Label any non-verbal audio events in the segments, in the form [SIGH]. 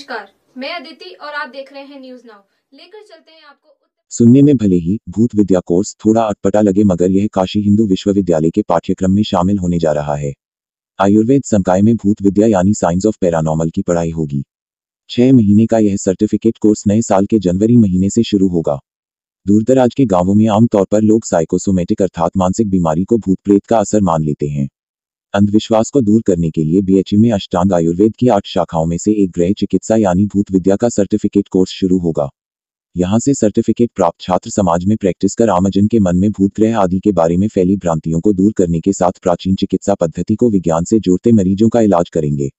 नमस्कार मैं अदिति और आप देख रहे हैं न्यूज नाउ लेकर चलते हैं आपको सुनने में भले ही भूत विद्या कोर्स थोड़ा अटपटा लगे मगर यह काशी हिंदू विश्वविद्यालय के पाठ्यक्रम में शामिल होने जा रहा है आयुर्वेद संकाय में भूत विद्या यानी साइंस ऑफ पैरानॉमल की पढ़ाई होगी छह महीने का यह सर्टिफिकेट कोर्स नए साल के जनवरी महीने से शुरू होगा दूरदराज के गांवों में आमतौर पर लोग साइकोसोमेटिक अर्थात मानसिक बीमारी को भूत प्रेत का असर मान लेते हैं अंधविश्वास को दूर करने के लिए बीएचयू e में अष्टांग आयुर्वेद की आठ शाखाओं में से एक ग्रह चिकित्सा यानी भूत विद्या का सर्टिफिकेट कोर्स शुरू होगा यहाँ से सर्टिफिकेट प्राप्त छात्र समाज में प्रैक्टिस कर आमजन के मन में भूत ग्रह आदि के बारे में फैली भ्रांतियों को दूर करने के साथ प्राचीन चिकित्सा पद्धति को विज्ञान से जोड़ते मरीजों का इलाज करेंगे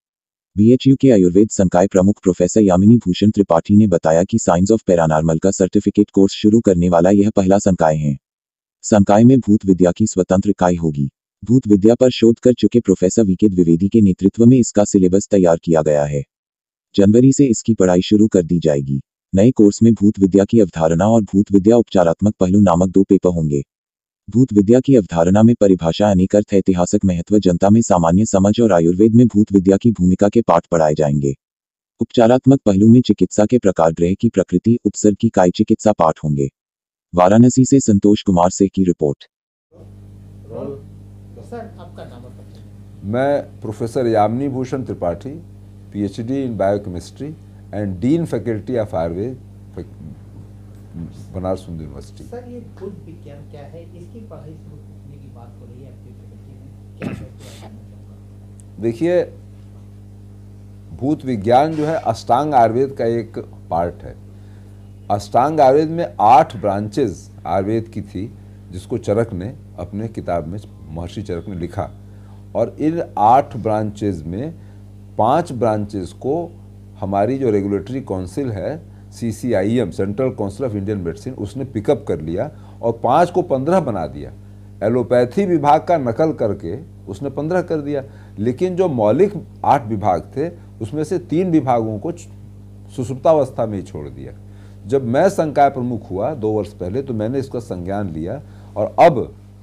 बीएचयू के आयुर्वेद संकाय प्रमुख प्रोफेसर यामिनी भूषण त्रिपाठी ने बताया कि साइंस ऑफ पैरानॉर्मल का सर्टिफिकेट कोर्स शुरू करने वाला यह पहला संकाय है संकाय में भूत विद्या की स्वतंत्र इकाई होगी भूत विद्या पर शोध कर चुके प्रोफेसर वीके द्विवेदी के नेतृत्व में इसका सिलेबस तैयार किया गया है जनवरी से इसकी पढ़ाई शुरू कर दी जाएगी नए कोर्स में भूत विद्या की अवधारणा और भूत विद्या उपचारात्मक पहलू नामक दो पेपर होंगे भूत विद्या की अवधारणा में परिभाषा अनेक अर्थ ऐतिहासिक महत्व जनता में सामान्य समझ और आयुर्वेद में भूत विद्या की भूमिका के पाठ पढ़ाए जाएंगे उपचारात्मक पहलू में चिकित्सा के प्रकार ग्रह की प्रकृति उपसर्ग की काय चिकित्सा पाठ होंगे वाराणसी से संतोष कुमार से की रिपोर्ट सर आपका नाम और मैं professor Yamini Bhushan Tripathi PhD in biochemistry and dean faculty of Ayurveda Banaras Hindu university sir ये खुद विज्ञान क्या है इसकी पढ़ाई शुरू करने की बात हो तो रही है आपकी फैकल्टी में देखिए भूत विज्ञान जो है अष्टांग आयुर्वेद का एक पार्ट है अष्टांग आयुर्वेद में आठ ब्रांचेज आयुर्वेद की थी जिसको चरक ने अपने किताब में महर्षि चरक ने लिखा और इन आठ ब्रांचेज में पांच ब्रांचेज को हमारी जो रेगुलेटरी काउंसिल है C C I M central council of Indian medicine उसने पिकअप कर लिया और पाँच को पंद्रह बना दिया एलोपैथी विभाग का नकल करके उसने पंद्रह कर दिया लेकिन जो मौलिक आठ विभाग थे उसमें से तीन विभागों को सुसुप्तावस्था में ही छोड़ दिया जब मैं संकाय प्रमुख हुआ दो वर्ष पहले तो मैंने इसका संज्ञान लिया और अब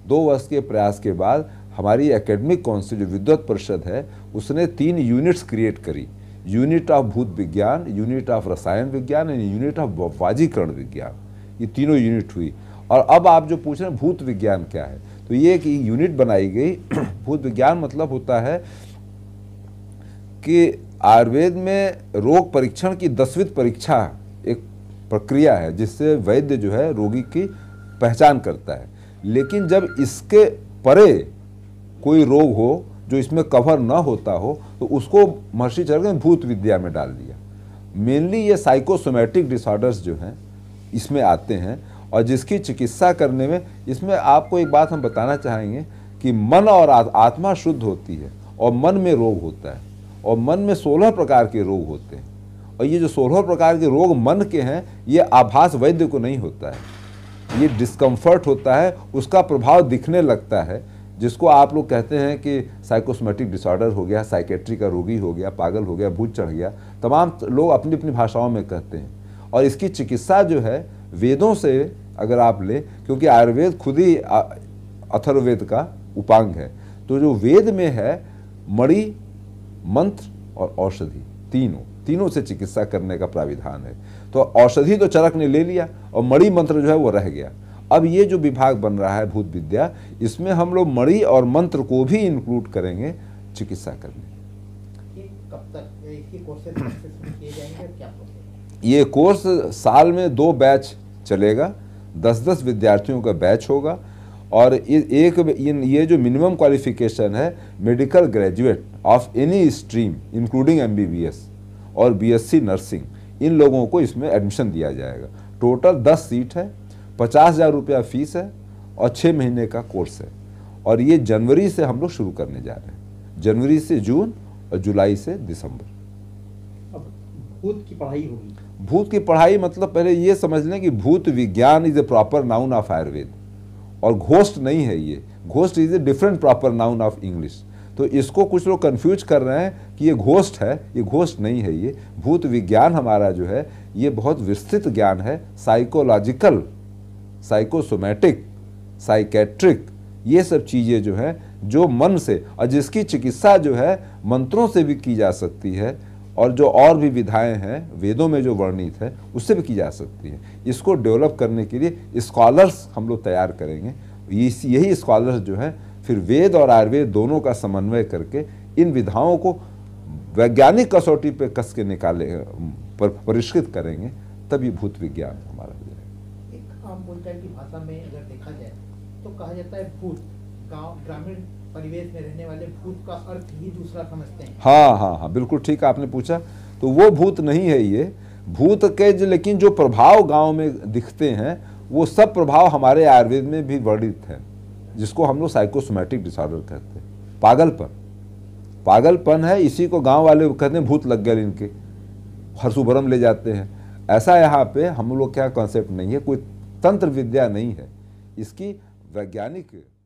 दो वर्ष के प्रयास के बाद हमारी एकेडमिक काउंसिल जो विद्वत परिषद है उसने तीन यूनिट्स क्रिएट करी यूनिट ऑफ भूत विज्ञान यूनिट ऑफ रसायन विज्ञान एंड यूनिट ऑफ वाजीकरण विज्ञान ये तीनों यूनिट हुई और अब आप जो पूछ रहे हैं भूत विज्ञान क्या है तो ये एक यूनिट बनाई गई [CLEARS THROAT] भूत विज्ञान मतलब होता है कि आयुर्वेद में रोग परीक्षण की दसवीं परीक्षा एक प्रक्रिया है जिससे वैद्य जो है रोगी की पहचान करता है लेकिन जब इसके परे कोई रोग हो जो इसमें कवर ना होता हो तो उसको महर्षि चरक ने भूत विद्या में डाल दिया मेनली ये साइकोसोमेटिक डिसऑर्डर्स जो हैं इसमें आते हैं और जिसकी चिकित्सा करने में इसमें आपको एक बात हम बताना चाहेंगे कि मन और आत्मा शुद्ध होती है और मन में रोग होता है और मन में सोलह प्रकार के रोग होते हैं और ये जो सोलह प्रकार के रोग मन के हैं ये आभास वैद्य को नहीं होता है ये डिस्कम्फर्ट होता है उसका प्रभाव दिखने लगता है जिसको आप लोग कहते हैं कि साइकोसमेटिक डिसऑर्डर हो गया साइकेट्री का रोगी हो गया पागल हो गया भूत चढ़ गया तमाम लोग अपनी अपनी भाषाओं में कहते हैं और इसकी चिकित्सा जो है वेदों से अगर आप लें क्योंकि आयुर्वेद खुद ही अथर्वेद का उपांग है तो जो वेद में है मणि मंत्र और औषधि तीनों तीनों से चिकित्सा करने का प्राविधान है तो औषधि तो चरक ने ले लिया और मणि मंत्र जो है वो रह गया अब ये जो विभाग बन रहा है भूत विद्या इसमें हम लोग मणि और मंत्र को भी इंक्लूड करेंगे चिकित्सा करने कब तक ये कोर्स साल में दो बैच चलेगा दस दस विद्यार्थियों का बैच होगा और एक ये जो मिनिमम क्वालिफिकेशन है medical graduate of any stream including MBBS और बीएससी नर्सिंग इन लोगों को इसमें एडमिशन दिया जाएगा टोटल दस सीट है पचास हज़ार रुपया फीस है और छः महीने का कोर्स है और ये जनवरी से हम लोग शुरू करने जा रहे हैं जनवरी से जून और जुलाई से दिसंबर अब भूत की पढ़ाई होगी भूत की पढ़ाई मतलब पहले ये समझ लें कि भूत विज्ञान is a proper noun of Ayurveda और घोष्ट नहीं है ये ghost is a different proper noun of English तो इसको कुछ लोग कन्फ्यूज कर रहे हैं कि ये घोष्ट है ये घोष्ट नहीं है ये भूत विज्ञान हमारा जो है ये बहुत विस्तृत ज्ञान है साइकोलॉजिकल साइकोसोमेटिक साइकेट्रिक ये सब चीज़ें जो हैं जो मन से और जिसकी चिकित्सा जो है मंत्रों से भी की जा सकती है और जो और भी विधाएं हैं वेदों में जो वर्णित है उससे भी की जा सकती है इसको डेवलप करने के लिए स्कॉलर्स हम लोग तैयार करेंगे यही स्कॉलर्स जो हैं फिर वेद और आयुर्वेद दोनों का समन्वय करके इन विधाओं को वैज्ञानिक कसौटी पे कस के निकाले पर परिष्कृत करेंगे तभी भूत विज्ञान हमारा एक आम की भाषा में अगर देखा जाए तो कहा जाता है भूत गांव ग्रामीण परिवेश में रहने वाले भूत का अर्थ ही दूसरा समझते हैं हाँ हाँ हाँ बिल्कुल ठीक आपने पूछा तो वो भूत नहीं है ये भूत के जो लेकिन जो प्रभाव गांव में दिखते हैं वो सब प्रभाव हमारे आयुर्वेद में भी वर्णित हैं जिसको हम लोग साइकोसोमेटिक डिसऑर्डर कहते हैं पागलपन पागलपन है इसी को गांव वाले कहते हैं भूत लग गए इनके हरसुभरम ले जाते हैं ऐसा यहाँ पे हम लोग क्या कॉन्सेप्ट नहीं है कोई तंत्र विद्या नहीं है इसकी वैज्ञानिक